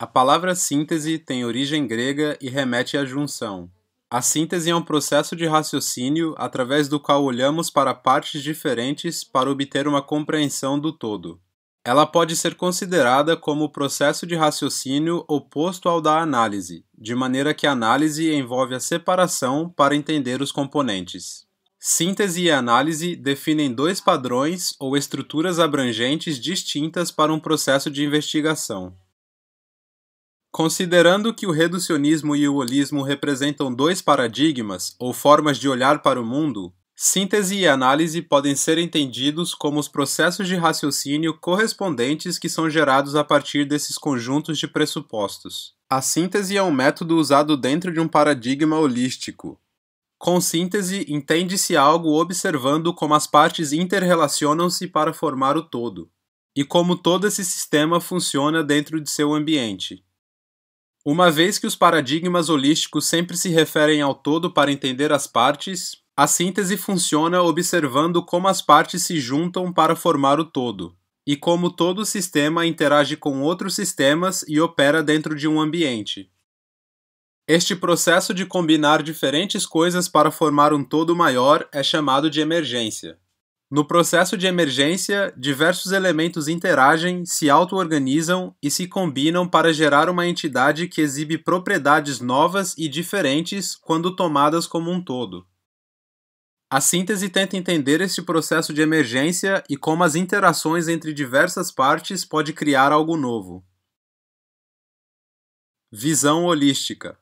A palavra síntese tem origem grega e remete à junção. A síntese é um processo de raciocínio através do qual olhamos para partes diferentes para obter uma compreensão do todo. Ela pode ser considerada como o processo de raciocínio oposto ao da análise, de maneira que a análise envolve a separação para entender os componentes. Síntese e análise definem dois padrões ou estruturas abrangentes distintas para um processo de investigação. Considerando que o reducionismo e o holismo representam dois paradigmas, ou formas de olhar para o mundo, síntese e análise podem ser entendidos como os processos de raciocínio correspondentes que são gerados a partir desses conjuntos de pressupostos. A síntese é um método usado dentro de um paradigma holístico. Com síntese, entende-se algo observando como as partes interrelacionam-se para formar o todo, e como todo esse sistema funciona dentro de seu ambiente. Uma vez que os paradigmas holísticos sempre se referem ao todo para entender as partes, a síntese funciona observando como as partes se juntam para formar o todo, e como todo sistema interage com outros sistemas e opera dentro de um ambiente. Este processo de combinar diferentes coisas para formar um todo maior é chamado de emergência. No processo de emergência, diversos elementos interagem, se auto-organizam e se combinam para gerar uma entidade que exibe propriedades novas e diferentes quando tomadas como um todo. A síntese tenta entender este processo de emergência e como as interações entre diversas partes pode criar algo novo. Visão holística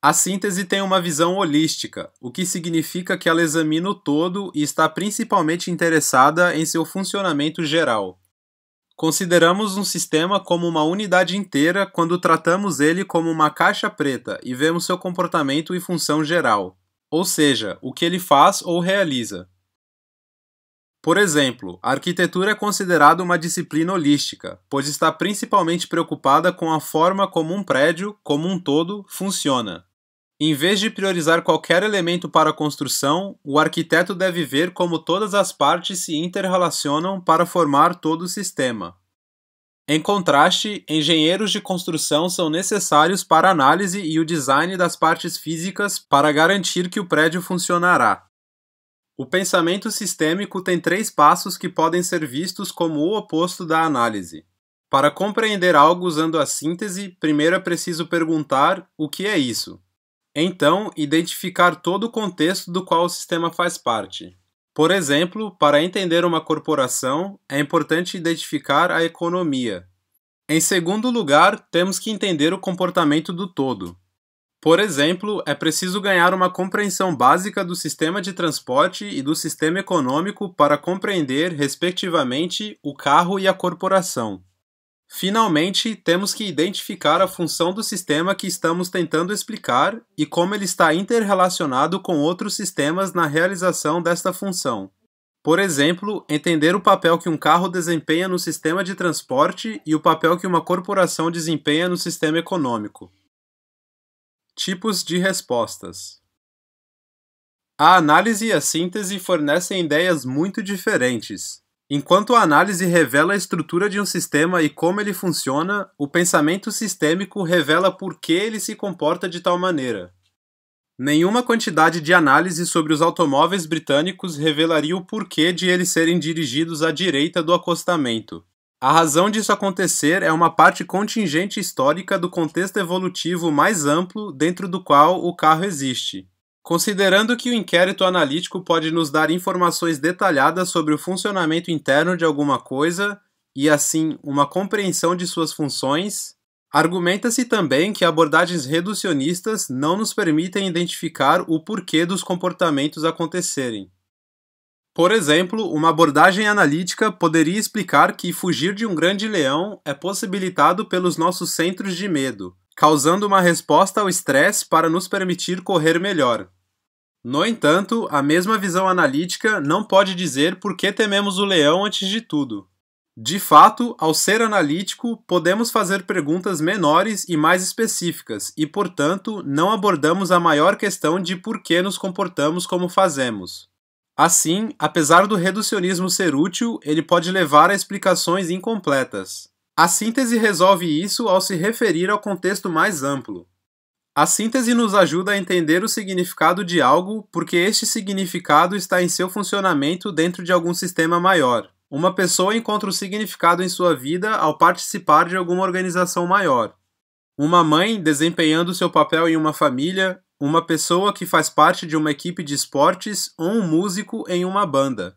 a síntese tem uma visão holística, o que significa que ela examina o todo e está principalmente interessada em seu funcionamento geral. Consideramos um sistema como uma unidade inteira quando tratamos ele como uma caixa preta e vemos seu comportamento e função geral, ou seja, o que ele faz ou realiza. Por exemplo, a arquitetura é considerada uma disciplina holística, pois está principalmente preocupada com a forma como um prédio, como um todo, funciona. Em vez de priorizar qualquer elemento para a construção, o arquiteto deve ver como todas as partes se interrelacionam para formar todo o sistema. Em contraste, engenheiros de construção são necessários para a análise e o design das partes físicas para garantir que o prédio funcionará. O pensamento sistêmico tem três passos que podem ser vistos como o oposto da análise. Para compreender algo usando a síntese, primeiro é preciso perguntar o que é isso. Então, identificar todo o contexto do qual o sistema faz parte. Por exemplo, para entender uma corporação, é importante identificar a economia. Em segundo lugar, temos que entender o comportamento do todo. Por exemplo, é preciso ganhar uma compreensão básica do sistema de transporte e do sistema econômico para compreender, respectivamente, o carro e a corporação. Finalmente, temos que identificar a função do sistema que estamos tentando explicar e como ele está interrelacionado com outros sistemas na realização desta função. Por exemplo, entender o papel que um carro desempenha no sistema de transporte e o papel que uma corporação desempenha no sistema econômico. Tipos de respostas: A análise e a síntese fornecem ideias muito diferentes, Enquanto a análise revela a estrutura de um sistema e como ele funciona, o pensamento sistêmico revela por que ele se comporta de tal maneira. Nenhuma quantidade de análise sobre os automóveis britânicos revelaria o porquê de eles serem dirigidos à direita do acostamento. A razão disso acontecer é uma parte contingente histórica do contexto evolutivo mais amplo dentro do qual o carro existe. Considerando que o inquérito analítico pode nos dar informações detalhadas sobre o funcionamento interno de alguma coisa e, assim, uma compreensão de suas funções, argumenta-se também que abordagens reducionistas não nos permitem identificar o porquê dos comportamentos acontecerem. Por exemplo, uma abordagem analítica poderia explicar que fugir de um grande leão é possibilitado pelos nossos centros de medo, causando uma resposta ao estresse para nos permitir correr melhor. No entanto, a mesma visão analítica não pode dizer por que tememos o leão antes de tudo. De fato, ao ser analítico, podemos fazer perguntas menores e mais específicas, e, portanto, não abordamos a maior questão de por que nos comportamos como fazemos. Assim, apesar do reducionismo ser útil, ele pode levar a explicações incompletas. A síntese resolve isso ao se referir ao contexto mais amplo. A síntese nos ajuda a entender o significado de algo porque este significado está em seu funcionamento dentro de algum sistema maior. Uma pessoa encontra o significado em sua vida ao participar de alguma organização maior. Uma mãe desempenhando seu papel em uma família, uma pessoa que faz parte de uma equipe de esportes ou um músico em uma banda.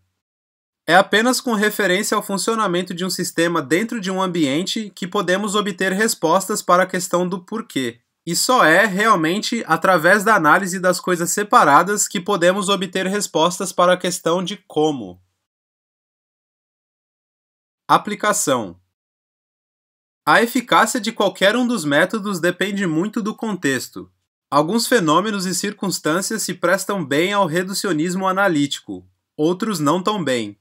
É apenas com referência ao funcionamento de um sistema dentro de um ambiente que podemos obter respostas para a questão do porquê. E só é realmente através da análise das coisas separadas que podemos obter respostas para a questão de como. Aplicação: A eficácia de qualquer um dos métodos depende muito do contexto. Alguns fenômenos e circunstâncias se prestam bem ao reducionismo analítico, outros não tão bem.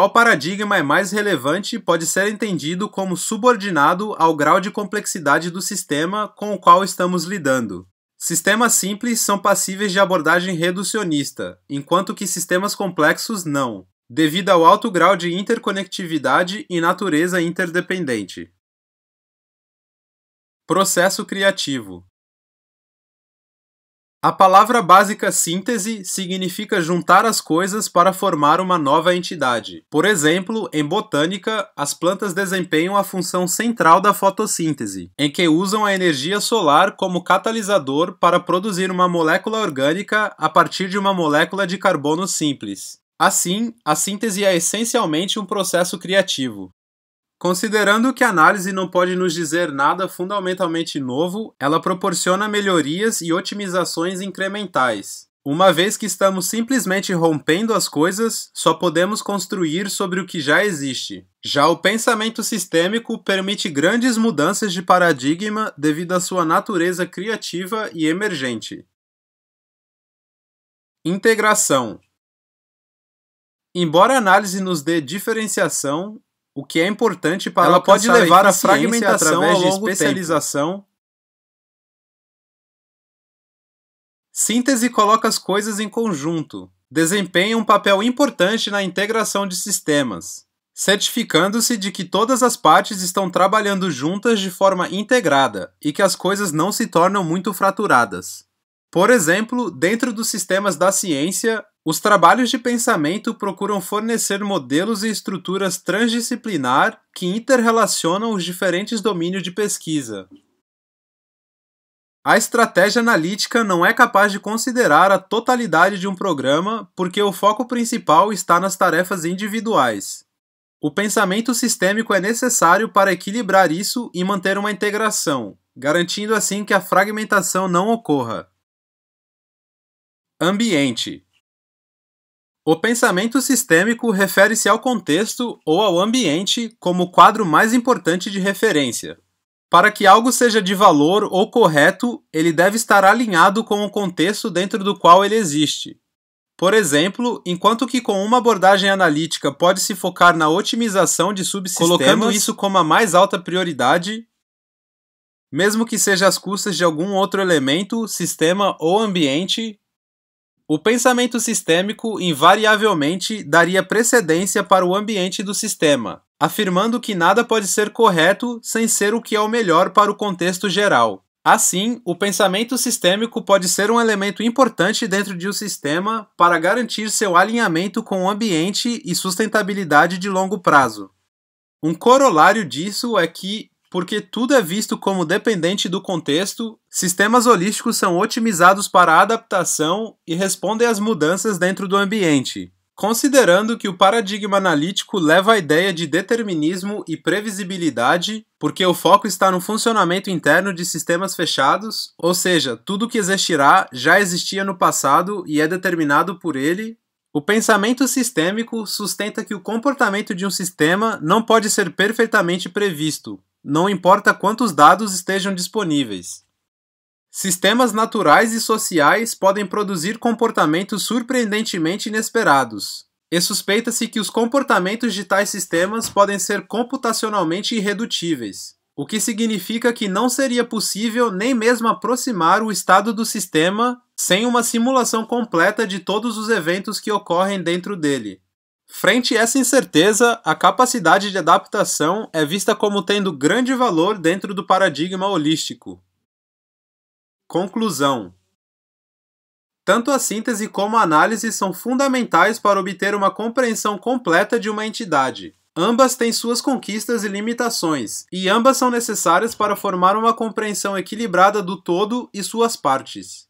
Qual paradigma é mais relevante pode ser entendido como subordinado ao grau de complexidade do sistema com o qual estamos lidando? Sistemas simples são passíveis de abordagem reducionista, enquanto que sistemas complexos não, devido ao alto grau de interconectividade e natureza interdependente. Processo criativo a palavra básica síntese significa juntar as coisas para formar uma nova entidade. Por exemplo, em botânica, as plantas desempenham a função central da fotossíntese, em que usam a energia solar como catalisador para produzir uma molécula orgânica a partir de uma molécula de carbono simples. Assim, a síntese é essencialmente um processo criativo. Considerando que a análise não pode nos dizer nada fundamentalmente novo, ela proporciona melhorias e otimizações incrementais. Uma vez que estamos simplesmente rompendo as coisas, só podemos construir sobre o que já existe. Já o pensamento sistêmico permite grandes mudanças de paradigma devido à sua natureza criativa e emergente. Integração Embora a análise nos dê diferenciação, o que é importante para ela pode levar a fragmentação através de especialização. Tempo. Síntese coloca as coisas em conjunto, desempenha um papel importante na integração de sistemas, certificando-se de que todas as partes estão trabalhando juntas de forma integrada e que as coisas não se tornam muito fraturadas. Por exemplo, dentro dos sistemas da ciência, os trabalhos de pensamento procuram fornecer modelos e estruturas transdisciplinar que interrelacionam os diferentes domínios de pesquisa. A estratégia analítica não é capaz de considerar a totalidade de um programa porque o foco principal está nas tarefas individuais. O pensamento sistêmico é necessário para equilibrar isso e manter uma integração, garantindo assim que a fragmentação não ocorra. Ambiente o pensamento sistêmico refere-se ao contexto ou ao ambiente como o quadro mais importante de referência. Para que algo seja de valor ou correto, ele deve estar alinhado com o contexto dentro do qual ele existe. Por exemplo, enquanto que com uma abordagem analítica pode se focar na otimização de subsistemas, colocando isso como a mais alta prioridade, mesmo que seja às custas de algum outro elemento, sistema ou ambiente, o pensamento sistêmico invariavelmente daria precedência para o ambiente do sistema, afirmando que nada pode ser correto sem ser o que é o melhor para o contexto geral. Assim, o pensamento sistêmico pode ser um elemento importante dentro de um sistema para garantir seu alinhamento com o ambiente e sustentabilidade de longo prazo. Um corolário disso é que porque tudo é visto como dependente do contexto, sistemas holísticos são otimizados para a adaptação e respondem às mudanças dentro do ambiente. Considerando que o paradigma analítico leva à ideia de determinismo e previsibilidade, porque o foco está no funcionamento interno de sistemas fechados, ou seja, tudo que existirá já existia no passado e é determinado por ele, o pensamento sistêmico sustenta que o comportamento de um sistema não pode ser perfeitamente previsto, não importa quantos dados estejam disponíveis. Sistemas naturais e sociais podem produzir comportamentos surpreendentemente inesperados, e suspeita-se que os comportamentos de tais sistemas podem ser computacionalmente irredutíveis, o que significa que não seria possível nem mesmo aproximar o estado do sistema sem uma simulação completa de todos os eventos que ocorrem dentro dele. Frente a essa incerteza, a capacidade de adaptação é vista como tendo grande valor dentro do paradigma holístico. Conclusão: Tanto a síntese como a análise são fundamentais para obter uma compreensão completa de uma entidade. Ambas têm suas conquistas e limitações, e ambas são necessárias para formar uma compreensão equilibrada do todo e suas partes.